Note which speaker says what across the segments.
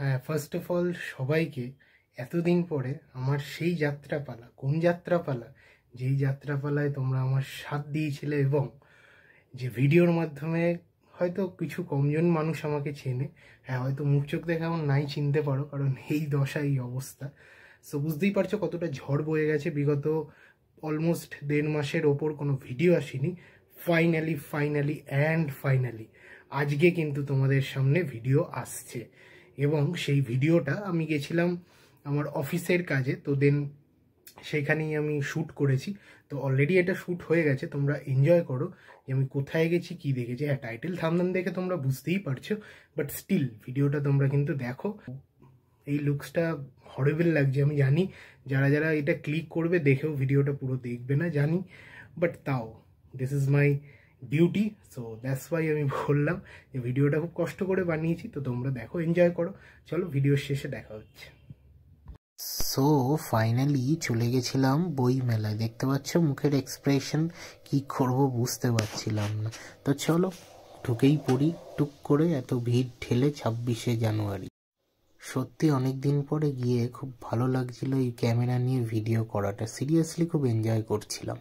Speaker 1: হ্যাঁ first of all সবাইকে এতদিন পরে আমার সেই যাত্রাপালা কোন যাত্রাপালা যেই যাত্রাপালায় তোমরা আমার সাথ দিয়েছিলে এবং যে ভিডিওর মাধ্যমে হয়তো কিছু কমজন মানুষ আমাকে চেনে হ্যাঁ হয়তো মুখ চোখ দেখে এমন নাই চিনতে পারো কারণ এই দশা এই অবস্থা সো বুঝতেই পারছো কতটা ঝড় বয়ে গেছে বিগত অলমোস্ট দেড় মাসের ওপর কোনো ভিডিও আসেনি ফাইনালি ফাইনালি অ্যান্ড ফাইনালি আজকে কিন্তু তোমাদের সামনে ভিডিও আসছে এবং সেই ভিডিওটা আমি গেছিলাম আমার অফিসের কাজে তো দেন সেখানেই আমি শ্যুট করেছি তো অলরেডি এটা শ্যুট হয়ে গেছে তোমরা এনজয় করো যে আমি কোথায় গেছি কি দেখেছি হ্যাঁ টাইটেল থামদান দেখে তোমরা বুঝতেই পারছো বাট স্টিল ভিডিওটা তোমরা কিন্তু দেখো এই লুকসটা হরেবেল লাগছে আমি জানি যারা যারা এটা ক্লিক করবে দেখেও ভিডিওটা পুরো দেখবে না জানি বাট তাও this is my duty so that's why আমি বললাম যে ভিডিওটা খুব কষ্ট করে বানিয়েছি তো তোমরা দেখো এনজয় করো চলো ভিডিওর শেষে দেখা হচ্ছে সো ফাইনালি
Speaker 2: চলে গেছিলাম বই মেলায় দেখতে পাচ্ছ মুখের এক্সপ্রেশন কি করব বুঝতে পারছিলাম না তো চলো ঢুকেই পড়ি টুক করে এত ভিড় ঠেলে ছাব্বিশে জানুয়ারি সত্যি অনেক দিন পরে গিয়ে খুব ভালো লাগছিল এই ক্যামেরা নিয়ে
Speaker 1: ভিডিও করাটা সিরিয়াসলি খুব এনজয় করছিলাম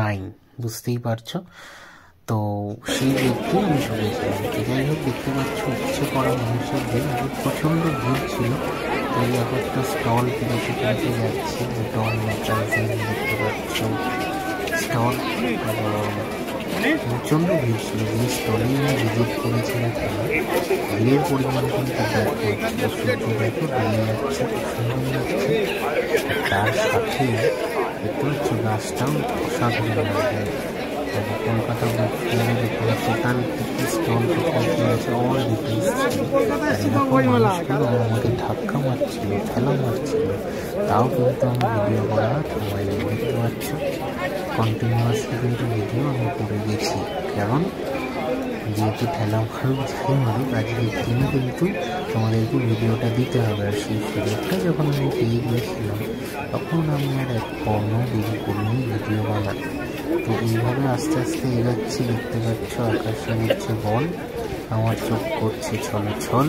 Speaker 1: নাই বুঝতেই পারছো তো সেই ব্যক্তি আমি সরিয়েছিলাম তো যাই হোক দেখতে
Speaker 2: পাচ্ছ ইচ্ছে করা মানুষের দিন আমি প্রচণ্ড ভিড় ছিল তো এই একটা স্টল কিনে সেখানে যাচ্ছি ডল মেট্রালসিং দেখতে পাচ্ছ স্টল প্রচণ্ড ভিড় ছিল যে স্টলে আমি ভিজিট করেছিলাম ভিড়ের পরিমাণ কিন্তু দেখো সূর্য দেখো বেড়ে যাচ্ছে তার সাথে এত গাছটাও অসাধারণ লাগে এবং কলকাতা দোকান স্টল অল
Speaker 1: ডিটেলস
Speaker 2: আমাকে ধাক্কা
Speaker 1: মারছিল ঠেলা
Speaker 2: মারছিল তাও কিন্তু আমি ভিডিও করা মোবাইলে দেখতে পাচ্ছি কন্টিনিউয়াসলি কিন্তু ভিডিও আমি করে গেছি কারণ যেহেতু খেলা মারুক যাই মারুক আজকে তিনি কিন্তু তোমাদেরকে ভিডিওটা দিতে হবে আর সেই সুযোগটা যখন আমি পেয়ে গিয়েছিলাম তখন আমি আর এক পর্ণ দিদি করিনি ভিডিও বানাতে তো এইভাবে আস্তে আস্তে এগাচ্ছি দেখতে পাচ্ছ আকাশে হচ্ছে বল আমার চোখ করছে চল চল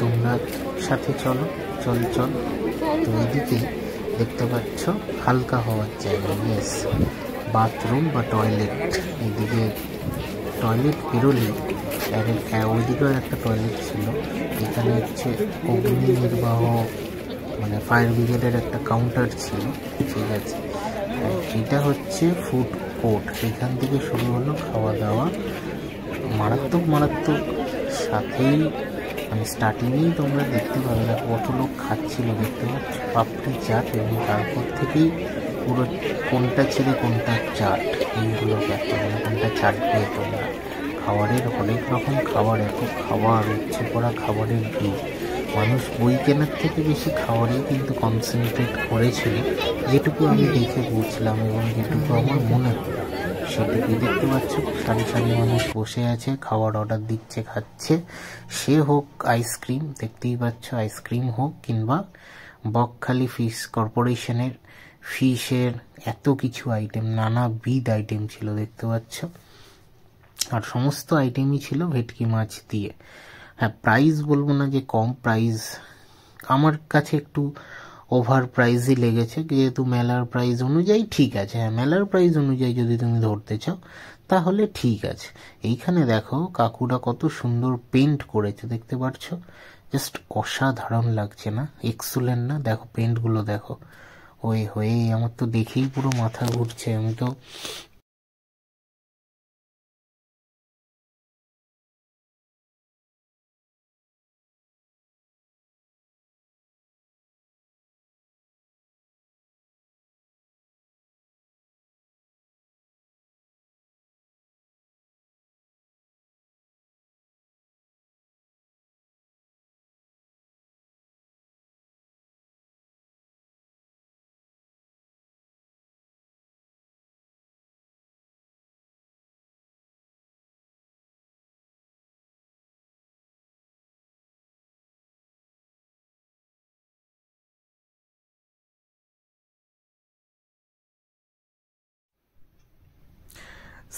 Speaker 2: তোমরা সাথে চলো চল চল তো এদিকে দেখতে পাচ্ছ হালকা হওয়ার জায়গা ইয়েস বাথরুম বা টয়লেট এদিকে টয়লেট বেরোলে ওইদিকেও একটা টয়লেট ছিল এখানে হচ্ছে অগ্নি নির্বাহ মানে ফায়ার ব্রিগেডের একটা কাউন্টার ছিল ঠিক আছে এটা হচ্ছে ফুড কোর্ট এখান থেকে শুরু হলো খাওয়া দাওয়া মারাত্মক মারাত্মক সাথেই মানে স্টার্টিংয়েই তোমরা দেখতে পাবে না কত লোক খাচ্ছিল দেখতে পাচ্ছ পাপড়ি চাট এবং তারপর থেকেই পুরো কোনটা ছেড়ে কোনটা চাট এইগুলো ব্যাপার মানে কোনটা চাটবে তোমরা খাবারের অনেক রকম খাবার এত খাবার ইচ্ছে করা খাবারের দিক মানুষ বই কেনার থেকে বেশি খাবারেই কিন্তু কনসেন্ট্রেট করেছিল যেটুকু আমি দেখে বুঝলাম এবং যেটুকু আমার মনে হয় সেটুকু দেখতে পাচ্ছ সারি সারি মানুষ বসে আছে খাবার অর্ডার দিচ্ছে খাচ্ছে সে হোক আইসক্রিম দেখতেই পাচ্ছ আইসক্রিম হোক কিংবা বকখালি ফিশ কর্পোরেশনের ফিশের এত কিছু আইটেম নানাবিধ আইটেম ছিল দেখতে পাচ্ছ আর সমস্ত আইটেমই ছিল ভেটকি মাছ দিয়ে হ্যাঁ প্রাইস বলবো না যে কম প্রাইস আমার কাছে একটু ওভার প্রাইসই লেগেছে যেহেতু মেলার প্রাইস অনুযায়ী ঠিক আছে হ্যাঁ মেলার প্রাইস অনুযায়ী যদি তুমি ধরতে চাও তাহলে ঠিক আছে এইখানে দেখো কাকুরা কত সুন্দর পেন্ট করেছে দেখতে পাচ্ছ জাস্ট অসাধারণ লাগছে না এক্সুলেন্ট না
Speaker 1: দেখো পেন্টগুলো দেখো ওই হয়ে আমার তো দেখেই পুরো মাথা ঘুরছে আমি তো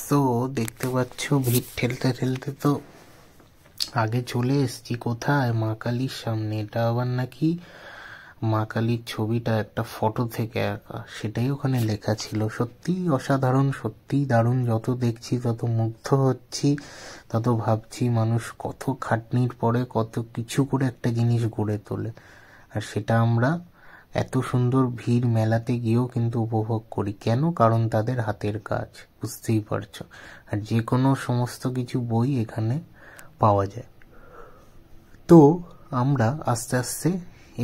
Speaker 1: সো দেখতে পাচ্ছ ভিড় ঠেলতে ঠেলতে তো
Speaker 2: আগে চলে এসছি কোথায় মা কালীর সামনে এটা আবার নাকি মা কালীর ছবিটা একটা ফটো থেকে আঁকা সেটাই ওখানে লেখা ছিল সত্যিই অসাধারণ সত্যিই দারুণ যত দেখছি তত মুগ্ধ হচ্ছি তত ভাবছি মানুষ কত খাটনির পরে কত কিছু করে একটা জিনিস গড়ে তোলে আর সেটা আমরা এত সুন্দর ভিড় মেলাতে গিয়েও কিন্তু উপভোগ করি কেন কারণ তাদের হাতের কাজ বুঝতেই পারছো আর যে কোনো সমস্ত কিছু বই এখানে পাওয়া যায় তো আমরা আস্তে আস্তে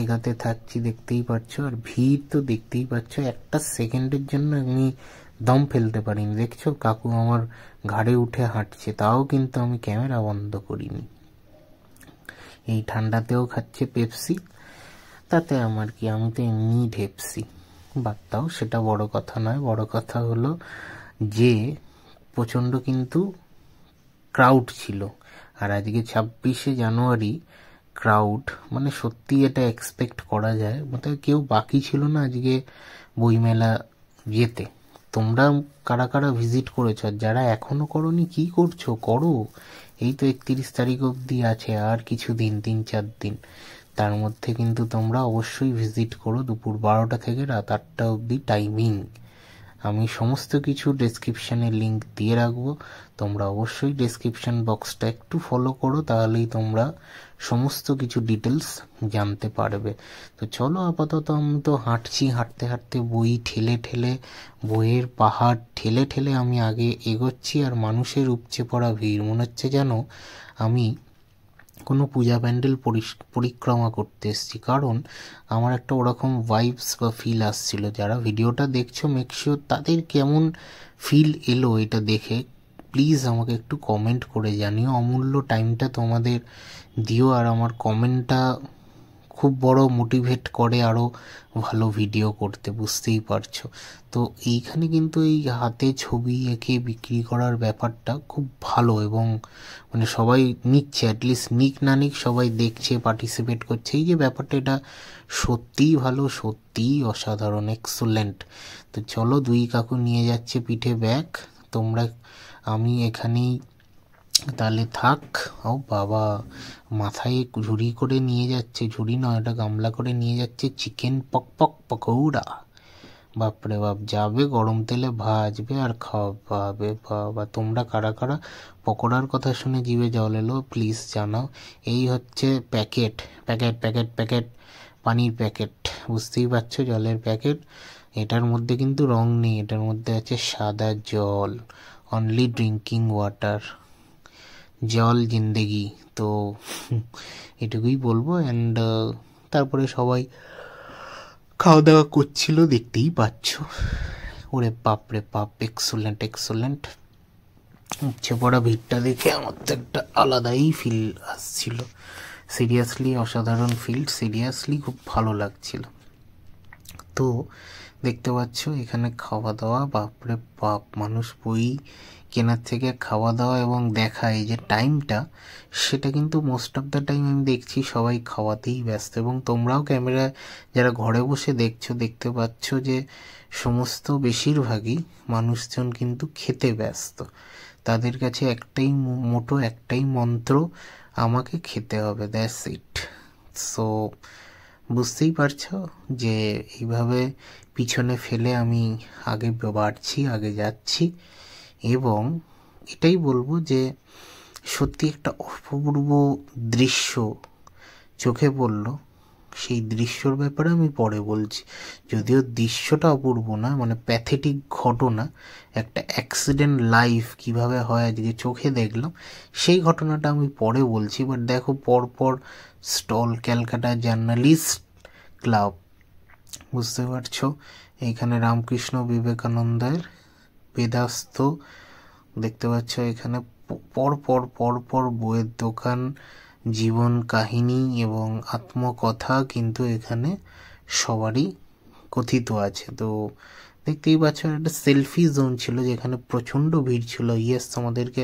Speaker 2: এগাতে থাকছি দেখতেই পাচ্ছ আর ভিড় তো দেখতেই পাচ্ছ একটা সেকেন্ডের জন্য আমি দম ফেলতে পারিনি দেখছো কাকু আমার ঘাড়ে উঠে হাঁটছে তাও কিন্তু আমি ক্যামেরা বন্ধ করিনি এই ঠান্ডাতেও খাচ্ছে পেপসি তাতে আমার কি আমি তো এমনি ঢেপসি বাদ দাও সেটা বড় কথা নয় বড় কথা হলো যে প্রচণ্ড কিন্তু ক্রাউড ছিল আর আজকে ছাব্বিশে জানুয়ারি ক্রাউড মানে সত্যি এটা এক্সপেক্ট করা যায় মানে কেউ বাকি ছিল না আজকে বইমেলা যেতে তোমরা কারা কারা ভিজিট করেছ যারা এখনও করনি কি করছো করো এই তো একত্রিশ তারিখ অবধি আছে আর কিছু দিন তিন চার দিন তার মধ্যে কিন্তু তোমরা অবশ্যই ভিজিট করো দুপুর বারোটা থেকে রাত আটটা অবধি টাইমিং আমি সমস্ত কিছু ডেসক্রিপশানে লিঙ্ক দিয়ে রাখবো তোমরা অবশ্যই ডেসক্রিপশান বক্সটা একটু ফলো করো তাহলেই তোমরা সমস্ত কিছু ডিটেলস জানতে পারবে তো চলো আপাতত আমি তো হাঁটছি হাঁটতে হাঁটতে বই ঠেলে ঠেলে বইয়ের পাহাড় ঠেলে ঠেলে আমি আগে এগোচ্ছি আর মানুষের উপচে পড়া ভিড় মনে হচ্ছে যেন আমি কোনো পূজা প্যান্ডেল পরিক্রমা করতে এসেছি কারণ আমার একটা ওরকম ভাইবস বা ফিল আসছিল যারা ভিডিওটা দেখছো মেকশিওর তাদের কেমন ফিল এলো এটা দেখে প্লিজ আমাকে একটু কমেন্ট করে জানিও অমূল্য টাইমটা তোমাদের দিও আর আমার কমেন্টটা খুব বড় মোটিভেট করে আরও ভালো ভিডিও করতে বুঝতেই পারছো তো এইখানে কিন্তু এই হাতে ছবি এঁকে বিক্রি করার ব্যাপারটা খুব ভালো এবং মানে সবাই নিচ্ছে অ্যাটলিস্ট নিক না নিক সবাই দেখছে পার্টিসিপেট করছে এই যে ব্যাপারটা এটা সত্যিই ভালো সত্যিই অসাধারণ এক্সেলেন্ট তো চলো দুই কাকু নিয়ে যাচ্ছে পিঠে ব্যাগ তোমরা আমি এখানেই তাহলে থাক ও বাবা মাথায় ঝুড়ি করে নিয়ে যাচ্ছে ঝুড়ি নয় ওটা গামলা করে নিয়ে যাচ্ছে চিকেন পক পক পকৌড়া বাপরে বাপ যাবে গরম তেলে ভাজবে আর খাওয়াবে বাবা তোমরা কারা কারা পকোড়ার কথা শুনে জিভে জল এলো প্লিজ জানাও এই হচ্ছে প্যাকেট প্যাকেট প্যাকেট প্যাকেট পানির প্যাকেট বুঝতেই পারছো জলের প্যাকেট এটার মধ্যে কিন্তু রং নেই এটার মধ্যে আছে সাদা জল অনলি ড্রিঙ্কিং ওয়াটার জল জিন্দেগি তো এটুকুই বলবো অ্যান্ড uh, তারপরে সবাই খাওয়া দাওয়া করছিল দেখতেই পাচ্ছ ওরে বাপ রে পাপ এক্সুলেন্ট এক্সুলেন্ট উচ্ছে পড়া ভিড়টা দেখে আমার তো একটা আলাদাই ফিল আসছিল সিরিয়াসলি অসাধারণ ফিল্ড সিরিয়াসলি খুব ভালো লাগছিল তো দেখতে পাচ্ছ এখানে খাওয়া দাওয়া বাপরে বাপ মানুষ বই কেনার থেকে খাওয়া দাওয়া এবং দেখা এই যে টাইমটা সেটা কিন্তু মোস্ট অফ দ্য টাইম আমি দেখছি সবাই খাওয়াতেই ব্যস্ত এবং তোমরাও ক্যামেরা যারা ঘরে বসে দেখছো দেখতে পাচ্ছ যে সমস্ত বেশিরভাগই মানুষজন কিন্তু খেতে ব্যস্ত তাদের কাছে একটাই মোটো একটাই মন্ত্র আমাকে খেতে হবে দ্যাটস ইট সো বুঝতেই পারছো যে এইভাবে পিছনে ফেলে আমি আগে বাড়ছি আগে যাচ্ছি এবং এটাই বলবো যে সত্যি একটা অপূর্ব দৃশ্য চোখে পড়ল সেই দৃশ্যর ব্যাপারে আমি পরে বলছি যদিও দৃশ্যটা অপূর্ব না মানে প্যাথেটিক ঘটনা একটা অ্যাক্সিডেন্ট লাইফ কিভাবে হয় আজকে চোখে দেখলাম সেই ঘটনাটা আমি পরে বলছি বাট দেখো পরপর স্টল ক্যালকাটা জার্নালিস্ট ক্লাব বুঝতে পারছো এখানে রামকৃষ্ণ বিবেকানন্দের বেদাস্ত দেখতে পাচ্ছ এখানে পর পর পর পর বইয়ের দোকান জীবন কাহিনী এবং আত্মকথা কিন্তু এখানে সবারই কথিত আছে তো দেখতেই পাচ্ছ একটা সেলফি জোন ছিল যেখানে প্রচণ্ড ভিড় ছিল ইয়েস তোমাদেরকে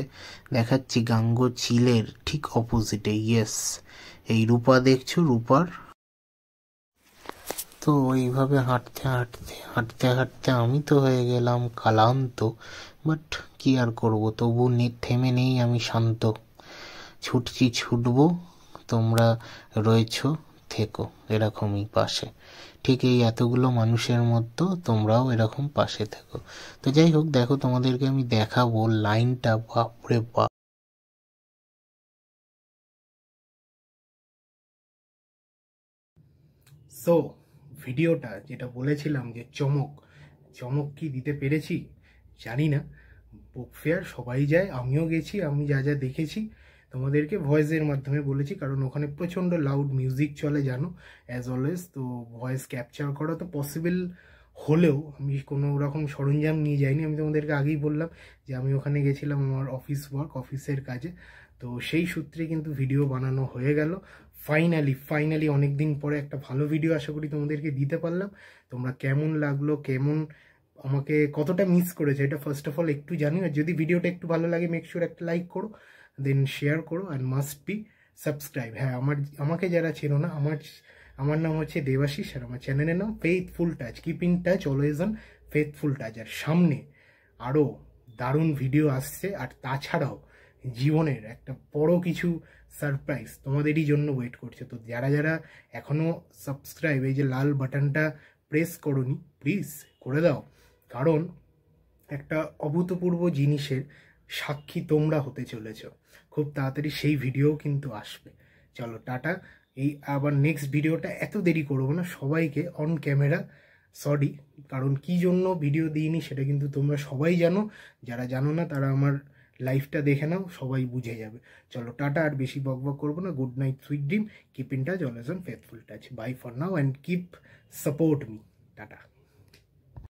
Speaker 2: দেখাচ্ছি গাঙ্গো চিলের ঠিক অপোজিটে ইয়েস এই রূপা দেখছো রূপার তো এইভাবে হাঁটতে হাঁটতে হাঁটতে হাঁটতে আমি তো হয়ে গেলাম কালান্ত বাট কি আর করব তবু থেমে নেই আমি শান্ত ছুটছি ছুটবো তোমরা রয়েছ থেকো এরকমই পাশে ঠিক এই এতগুলো মানুষের মতো তোমরাও এরকম পাশে থেকো তো যাই হোক দেখো
Speaker 1: তোমাদেরকে আমি দেখাবো লাইনটা বাপরে বাপ সো ভিডিওটা যেটা বলেছিলাম যে চমক চমক কি দিতে পেরেছি জানি না বুক ফেয়ার সবাই যায় আমিও গেছি আমি যা যা দেখেছি তোমাদেরকে ভয়েসের মাধ্যমে বলেছি কারণ ওখানে প্রচণ্ড লাউড মিউজিক চলে জানো অ্যাজ অলওয়েজ তো ভয়েস ক্যাপচার করা তো পসিবল হলেও আমি কোনো রকম সরঞ্জাম নিয়ে যাইনি আমি তোমাদেরকে আগেই বললাম যে আমি ওখানে গেছিলাম আমার অফিস ওয়ার্ক অফিসের কাজে তো সেই সূত্রে কিন্তু ভিডিও বানানো হয়ে গেল ফাইনালি ফাইনালি অনেক দিন পরে একটা ভালো ভিডিও আশা করি তোমাদেরকে দিতে পারলাম তোমরা কেমন লাগলো কেমন আমাকে কতটা মিস করেছে এটা ফার্স্ট অফ অল একটু জানি আর যদি ভিডিওটা একটু ভালো লাগে মেক শিওর একটা লাইক করো দেন শেয়ার করো অ্যান্ড মাস্ট বি সাবস্ক্রাইব হ্যাঁ আমার আমাকে যারা ছিল না আমার আমার নাম হচ্ছে দেবাশিস আর আমার চ্যানেলের নাম faithful touch keep in touch always on faithful touch আর সামনে আরও দারুণ ভিডিও আসছে আর তাছাড়াও জীবনের একটা বড় কিছু সারপ্রাইজ তোমাদেরই জন্য ওয়েট করছে তো যারা যারা এখনও সাবস্ক্রাইব এই যে লাল বাটনটা প্রেস করনি প্লিজ করে দাও কারণ একটা অভূতপূর্ব জিনিসের সাক্ষী তোমরা হতে চলেছ খুব তাড়াতাড়ি সেই ভিডিও কিন্তু আসবে চলো টাটা এই আবার নেক্সট ভিডিওটা এত দেরি করবো না সবাইকে অন ক্যামেরা সরি কারণ কি জন্য ভিডিও দিইনি সেটা কিন্তু তোমরা সবাই জানো যারা জানো না তারা আমার লাইফটা দেখে নাও সবাই বুঝে যাবে চলো টাটা আর বেশি বক বক করবো না good night sweet dream keep in touch always on faithful touch bye for now and keep support me tata